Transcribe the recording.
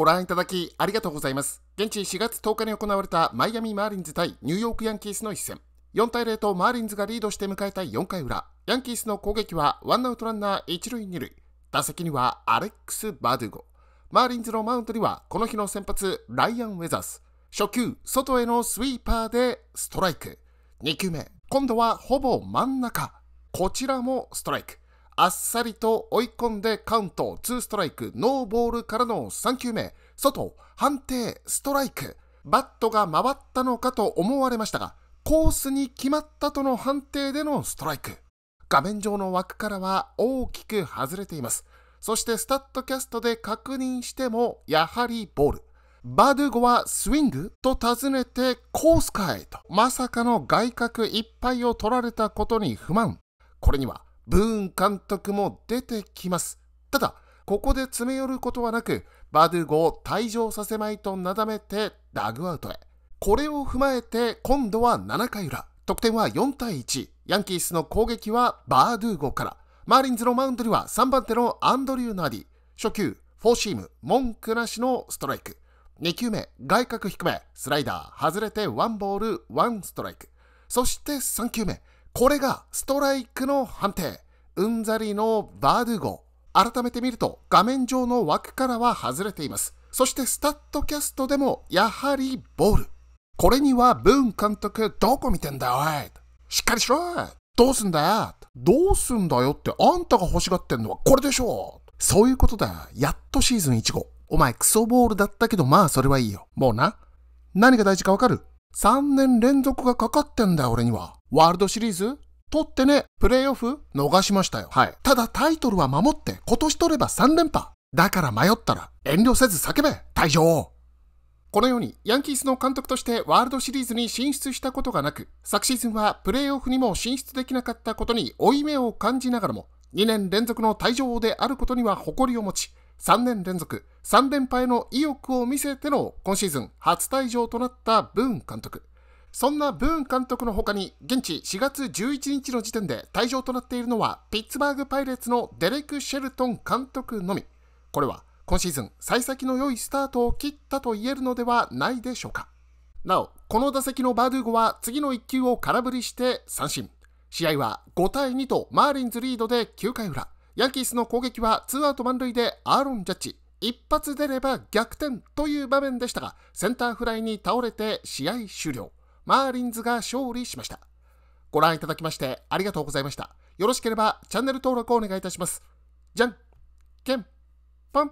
ご覧いただきありがとうございます。現地4月10日に行われたマイアミ・マーリンズ対ニューヨーク・ヤンキースの一戦。4対0とマーリンズがリードして迎えた4回裏。ヤンキースの攻撃はワンアウトランナー1塁2塁。打席にはアレックス・バドゥゴ。マーリンズのマウンドにはこの日の先発ライアン・ウェザース。初球、外へのスイーパーでストライク。2球目、今度はほぼ真ん中。こちらもストライク。あっさりと追い込んでカウント、2ストライク、ノーボールからの3球目、外、判定、ストライク。バットが回ったのかと思われましたが、コースに決まったとの判定でのストライク。画面上の枠からは大きく外れています。そしてスタッドキャストで確認しても、やはりボール。バドゥゴはスイングと尋ねてコースかへと。まさかの外角いっぱいを取られたことに不満。これにはブーン監督も出てきます。ただ、ここで詰め寄ることはなく、バドゥーゴを退場させまいとなだめてダグアウトへ。これを踏まえて、今度は7回裏。得点は4対1。ヤンキースの攻撃はバードゥーゴから。マーリンズのマウンドには3番手のアンドリュー・ナディ。初球、フォーシーム、文句なしのストライク。2球目、外角低め、スライダー、外れてワンボール、ワンストライク。そして3球目、これがストライクの判定。うんざりのバドゥゴ。改めて見ると画面上の枠からは外れています。そしてスタッドキャストでもやはりボール。これにはブーン監督どこ見てんだおい。しっかりしろどうすんだよどうすんだよってあんたが欲しがってんのはこれでしょそういうことだ。やっとシーズン1号。お前クソボールだったけどまあそれはいいよ。もうな。何が大事かわかる ?3 年連続がかかってんだよ俺には。ワールドシリーズ取ってね、プレイオフ逃しましたよ。はい。ただタイトルは守って、今年取れば3連覇。だから迷ったら、遠慮せず叫べ、退場このように、ヤンキースの監督としてワールドシリーズに進出したことがなく、昨シーズンはプレイオフにも進出できなかったことに負い目を感じながらも、2年連続の退場であることには誇りを持ち、3年連続3連覇への意欲を見せての今シーズン初退場となったブーン監督。そんなブーン監督の他に、現地4月11日の時点で退場となっているのは、ピッツバーグパイレーツのデレク・シェルトン監督のみ。これは、今シーズン幸先の良いスタートを切ったと言えるのではないでしょうか。なお、この打席のバードゥーゴは次の1球を空振りして三振。試合は5対2とマーリンズリードで9回裏。ヤンキースの攻撃はツーアウト満塁でアーロン・ジャッジ。一発出れば逆転という場面でしたが、センターフライに倒れて試合終了。マーリンズが勝利しました。ご覧いただきましてありがとうございました。よろしければチャンネル登録をお願いいたします。じゃんけんぽん